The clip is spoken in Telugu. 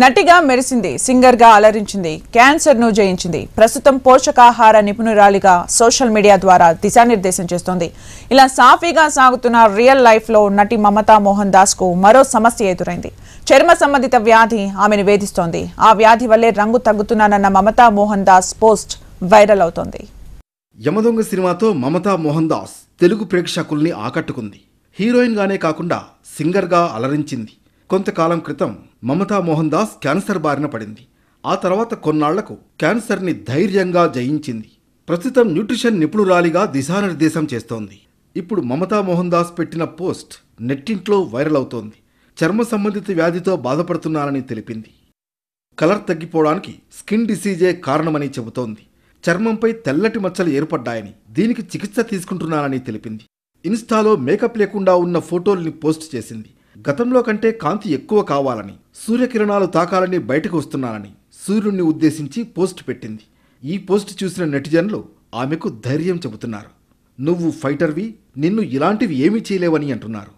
నటిగా మెరిసింది సింగర్గా అలరించింది క్యాన్సర్ను జయించింది ప్రస్తుతం పోషకాహార నిపుణురాలిగా సోషల్ మీడియా ద్వారా దిశానిర్దేశం చేస్తోంది ఇలా సాఫీగా సాగుతున్న రియల్ లైఫ్లో నటి మమతా మోహన్ దాస్కు మరో సమస్య ఎదురైంది చర్మ సంబంధిత వ్యాధి ఆమెను వేధిస్తోంది ఆ వ్యాధి వల్లే రంగు తగ్గుతున్నానన్న మమతా మోహన్ దాస్ పోస్ట్ వైరల్ అవుతోంది యమదొంగ సినిమాతో మమతా మోహన్ దాస్ తెలుగు ప్రేక్షకుల్ని ఆకట్టుకుంది హీరోయిన్గానే కాకుండా సింగర్గా అలరించింది కొంతకాలం క్రితం మమతా మోహన్ దాస్ క్యాన్సర్ బారిన పడింది ఆ తర్వాత కొన్నాళ్లకు క్యాన్సర్ని ధైర్యంగా జయించింది ప్రస్తుతం న్యూట్రిషన్ నిపుణురాలిగా దిశానిర్దేశం చేస్తోంది ఇప్పుడు మమతా మోహన్ దాస్ పెట్టిన పోస్ట్ నెట్టింట్లో వైరల్ అవుతోంది చర్మ సంబంధిత వ్యాధితో బాధపడుతున్నానని తెలిపింది కలర్ తగ్గిపోవడానికి స్కిన్ డిసీజే కారణమని చెబుతోంది చర్మంపై తెల్లటి మచ్చలు ఏర్పడ్డాయని దీనికి చికిత్స తీసుకుంటున్నానని తెలిపింది ఇన్స్టాలో మేకప్ లేకుండా ఉన్న ఫోటోల్ని పోస్ట్ చేసింది గతంలో కంటే కాంతి ఎక్కువ కావాలని సూర్యకిరణాలు తాకాలని బయటకు వస్తున్నానని సూర్యుణ్ణి ఉద్దేశించి పోస్ట్ పెట్టింది ఈ పోస్ట్ చూసిన నెటిజన్లు ఆమెకు ధైర్యం చెబుతున్నారు నువ్వు ఫైటర్వి నిన్ను ఇలాంటివి ఏమీ చేయలేవని అంటున్నారు